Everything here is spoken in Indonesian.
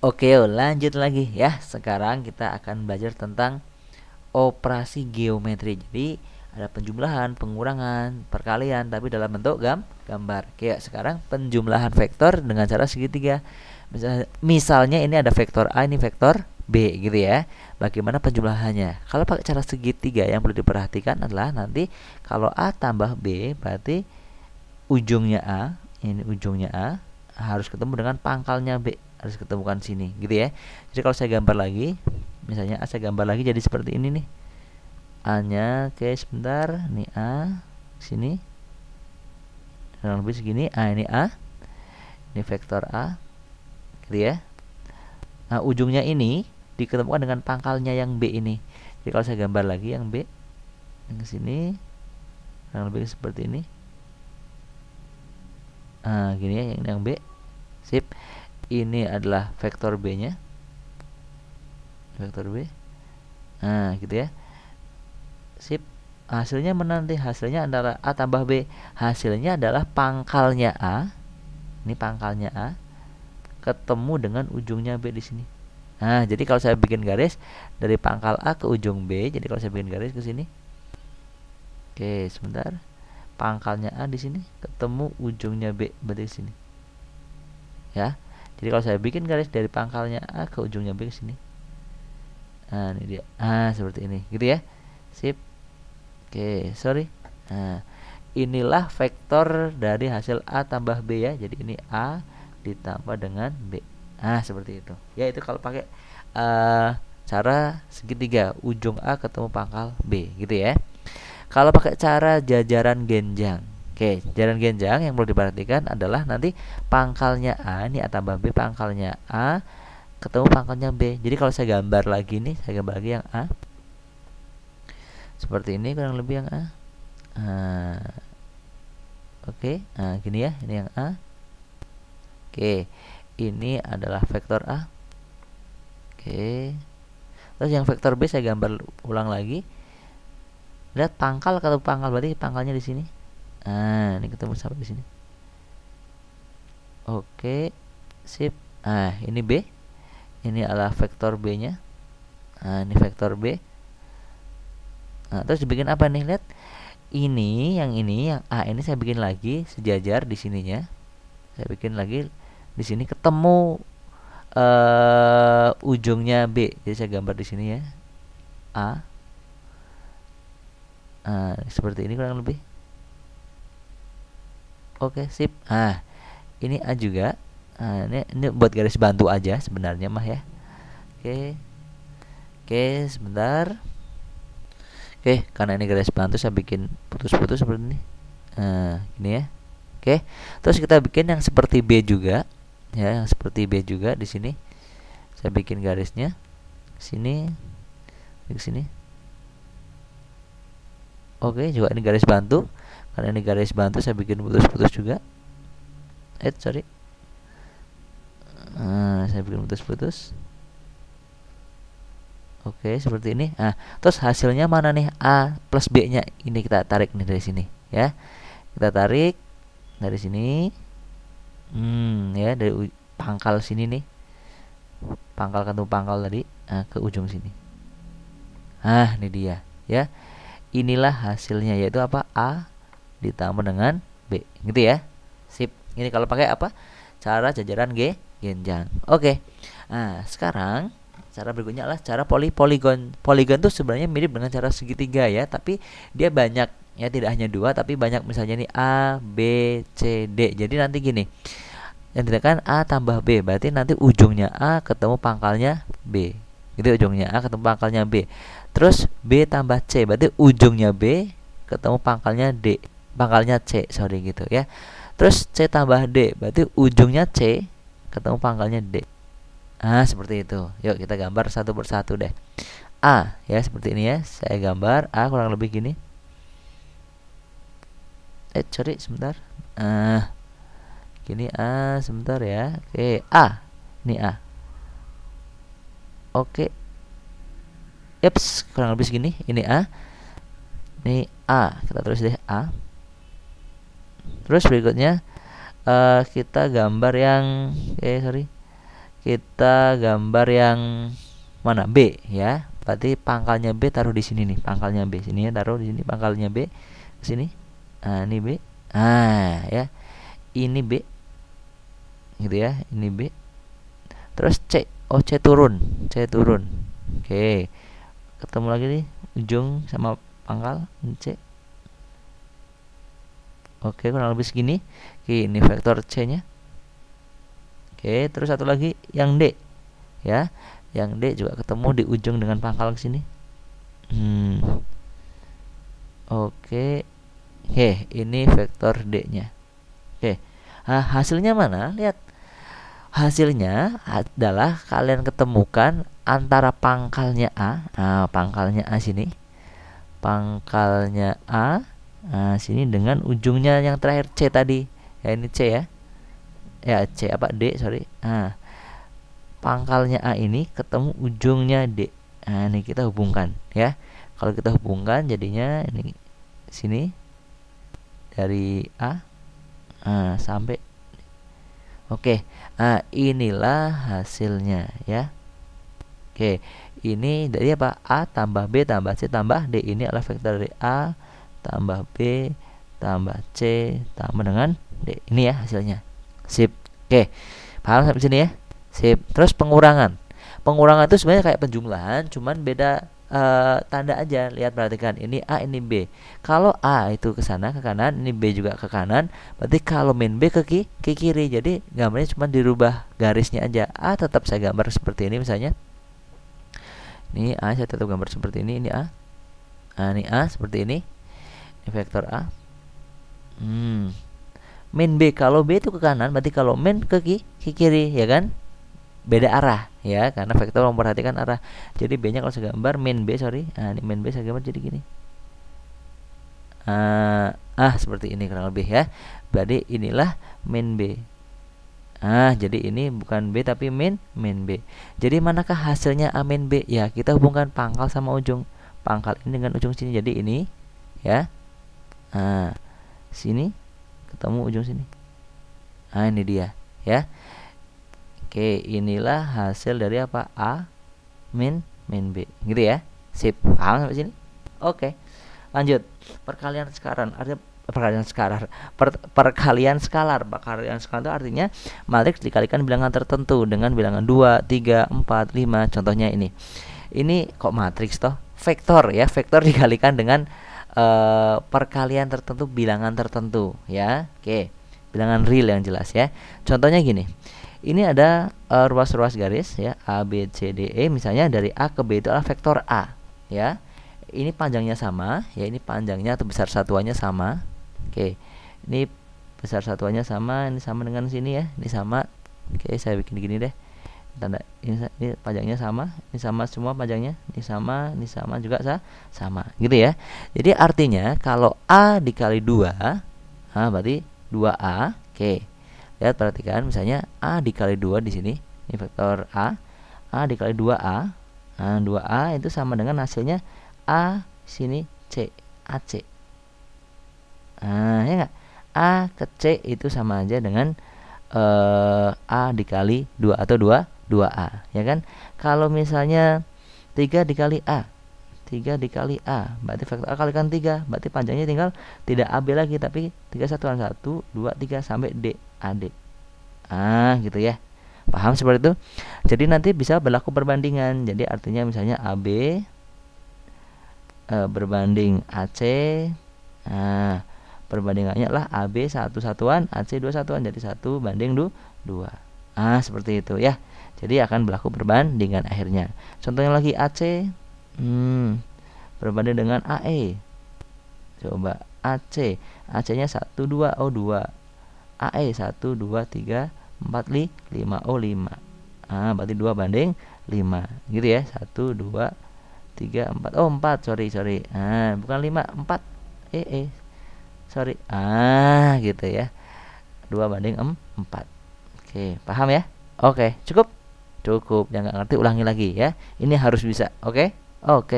Oke, lanjut lagi ya. Sekarang kita akan belajar tentang operasi geometri. Jadi, ada penjumlahan, pengurangan, perkalian, tapi dalam bentuk gam gambar. Oke, sekarang penjumlahan vektor dengan cara segitiga. misalnya ini ada vektor A, ini vektor B gitu ya. Bagaimana penjumlahannya? Kalau pakai cara segitiga yang perlu diperhatikan adalah nanti kalau A tambah B berarti ujungnya A, ini ujungnya A harus ketemu dengan pangkalnya B harus ketemukan sini gitu ya jadi kalau saya gambar lagi misalnya A saya gambar lagi jadi seperti ini nih A nya oke okay, sebentar nih A sini kurang lebih segini A ini A ini vektor A gitu ya nah ujungnya ini diketemukan dengan pangkalnya yang B ini jadi kalau saya gambar lagi yang B yang sini kurang lebih seperti ini nah gini ya yang, yang B sip ini adalah vektor b nya vektor b nah gitu ya sip hasilnya menanti hasilnya adalah a tambah b hasilnya adalah pangkalnya a ini pangkalnya a ketemu dengan ujungnya b di sini nah jadi kalau saya bikin garis dari pangkal a ke ujung b jadi kalau saya bikin garis ke sini oke sebentar pangkalnya a di sini ketemu ujungnya b berarti sini ya jadi kalau saya bikin garis dari pangkalnya A ah, ke ujungnya B ke sini nah ini dia ah seperti ini gitu ya sip oke sorry nah inilah vektor dari hasil A tambah B ya jadi ini A ditambah dengan B Ah seperti itu ya itu kalau pakai uh, cara segitiga ujung A ketemu pangkal B gitu ya kalau pakai cara jajaran genjang Oke, jalan genjang yang perlu diperhatikan adalah nanti pangkalnya A ini A tambah B pangkalnya A ketemu pangkalnya B. Jadi kalau saya gambar lagi nih, saya gambar lagi yang A. Seperti ini kurang lebih yang A. Nah, Oke, nah gini ya, ini yang A. Oke, ini adalah vektor A. Oke. Terus yang vektor B saya gambar ulang lagi. Lihat pangkal kalau pangkal berarti pangkalnya di sini ah ini ketemu sampai di sini oke sip ah ini b ini adalah vektor b nya nah ini vektor b nah terus dibikin apa nih lihat ini yang ini yang a ini saya bikin lagi sejajar di sininya saya bikin lagi di sini ketemu uh, ujungnya b jadi saya gambar di sini ya a nah, seperti ini kurang lebih oke sip ah ini A juga nah, ini, ini buat garis bantu aja sebenarnya mah ya oke oke sebentar oke karena ini garis bantu saya bikin putus-putus seperti ini nah ini ya oke terus kita bikin yang seperti B juga ya yang seperti B juga di sini saya bikin garisnya sini di sini oke juga ini garis bantu karena ini garis bantu saya bikin putus-putus juga eh sorry nah, saya bikin putus-putus oke seperti ini nah terus hasilnya mana nih a plus b nya ini kita tarik nih dari sini ya kita tarik dari sini hmm ya dari pangkal sini nih pangkal kantung pangkal tadi nah, ke ujung sini ah ini dia ya inilah hasilnya yaitu apa a ditambah dengan B gitu ya sip ini kalau pakai apa cara jajaran G genjang oke okay. nah sekarang cara berikutnya adalah cara poli poligon poligon tuh sebenarnya mirip dengan cara segitiga ya tapi dia banyak ya tidak hanya dua tapi banyak misalnya ini A B C D jadi nanti gini yang tidak kan A tambah B berarti nanti ujungnya A ketemu pangkalnya B gitu ujungnya A ketemu pangkalnya B terus B tambah C berarti ujungnya B ketemu pangkalnya D pangkalnya C sorry gitu ya terus C tambah D berarti ujungnya C ketemu pangkalnya D ah seperti itu yuk kita gambar satu persatu deh A ya seperti ini ya saya gambar A kurang lebih gini eh sorry sebentar ah gini A sebentar ya oke A ini A oke Yups, kurang lebih segini ini A ini A kita terus deh A terus berikutnya uh, kita gambar yang eh sorry kita gambar yang mana B ya berarti pangkalnya B taruh di sini nih pangkalnya B sini ya taruh di sini pangkalnya B sini nah ini B ah ya ini B gitu ya ini B terus C oh C turun C turun oke okay. ketemu lagi nih ujung sama pangkal C oke kurang lebih segini ini vektor c nya oke terus satu lagi yang d ya yang d juga ketemu di ujung dengan pangkal ke sini hmm. oke oke ini vektor d nya oke nah, hasilnya mana lihat hasilnya adalah kalian ketemukan antara pangkalnya A, nah, pangkalnya A sini, pangkalnya A nah, sini dengan ujungnya yang terakhir C tadi ya ini C ya ya C apa D sorry nah, pangkalnya A ini ketemu ujungnya D nah ini kita hubungkan ya kalau kita hubungkan jadinya ini sini dari A nah, sampai Oke, nah, inilah hasilnya ya. Oke, ini dari apa? A tambah B tambah C tambah D ini adalah vektor dari A tambah B tambah C tambah dengan D ini ya hasilnya sip oke paham sampai sini ya sip terus pengurangan pengurangan itu sebenarnya kayak penjumlahan cuman beda uh, tanda aja lihat perhatikan ini A ini B kalau A itu ke sana ke kanan ini B juga ke kanan berarti kalau min B ke, ki, ke kiri jadi gambarnya cuma dirubah garisnya aja A tetap saya gambar seperti ini misalnya ini A saya tetap gambar seperti ini ini A nah, ini A seperti ini vektor A hmm. min B kalau B itu ke kanan berarti kalau min ke, kiri kiri ya kan beda arah ya karena vektor memperhatikan arah jadi B nya kalau segambar min B sorry nah, ini min B segambar jadi gini uh, ah seperti ini kurang lebih ya berarti inilah min B ah jadi ini bukan B tapi min min B jadi manakah hasilnya A min B ya kita hubungkan pangkal sama ujung pangkal ini dengan ujung sini jadi ini ya nah, sini ketemu ujung sini nah ini dia ya oke inilah hasil dari apa a min min b gitu ya sip paham sampai sini oke lanjut perkalian sekarang ada perkalian skalar per, perkalian skalar perkalian skalar itu artinya matriks dikalikan bilangan tertentu dengan bilangan 2, 3, 4, 5 contohnya ini ini kok matriks toh vektor ya vektor dikalikan dengan Eh, perkalian tertentu bilangan tertentu ya oke bilangan real yang jelas ya contohnya gini ini ada eh, ruas-ruas uh, garis ya A B C D E misalnya dari A ke B itu adalah vektor A ya ini panjangnya sama ya ini panjangnya atau besar satuannya sama oke ini besar satuannya sama ini sama dengan sini ya ini sama oke saya bikin gini deh tanda ini, ini pajaknya sama ini sama semua pajaknya ini sama ini sama juga sa sama gitu ya jadi artinya kalau a dikali dua ah berarti 2a oke okay. lihat perhatikan misalnya a dikali dua di sini ini vektor a a dikali dua a nah 2a itu sama dengan hasilnya a sini c ac nah ya enggak a ke c itu sama aja dengan uh, a dikali 2 atau 2 2A ya kan kalau misalnya 3 dikali A 3 dikali A berarti vektor A kalikan 3 berarti panjangnya tinggal tidak AB lagi tapi 3 satuan 1 2 3 sampai D AD ah gitu ya paham seperti itu jadi nanti bisa berlaku perbandingan jadi artinya misalnya AB e, berbanding AC nah perbandingannya lah AB satu satuan AC dua satuan jadi satu banding dua dua ah seperti itu ya jadi akan berlaku perbandingan akhirnya. Contohnya lagi AC hmm, berbanding dengan AE. Coba AC, AC-nya 1 2 O2. AE 1 2 3 4 5 O5. Ah, berarti 2 banding 5 gitu ya. 1 2 3 4. Oh, 4, sorry, sorry. Ah, bukan 5, 4. Eh, eh. Sorry. Ah, gitu ya. 2 banding 4. Oke, paham ya? Oke, cukup cukup jangan ngerti ulangi lagi ya ini harus bisa oke okay? oke okay.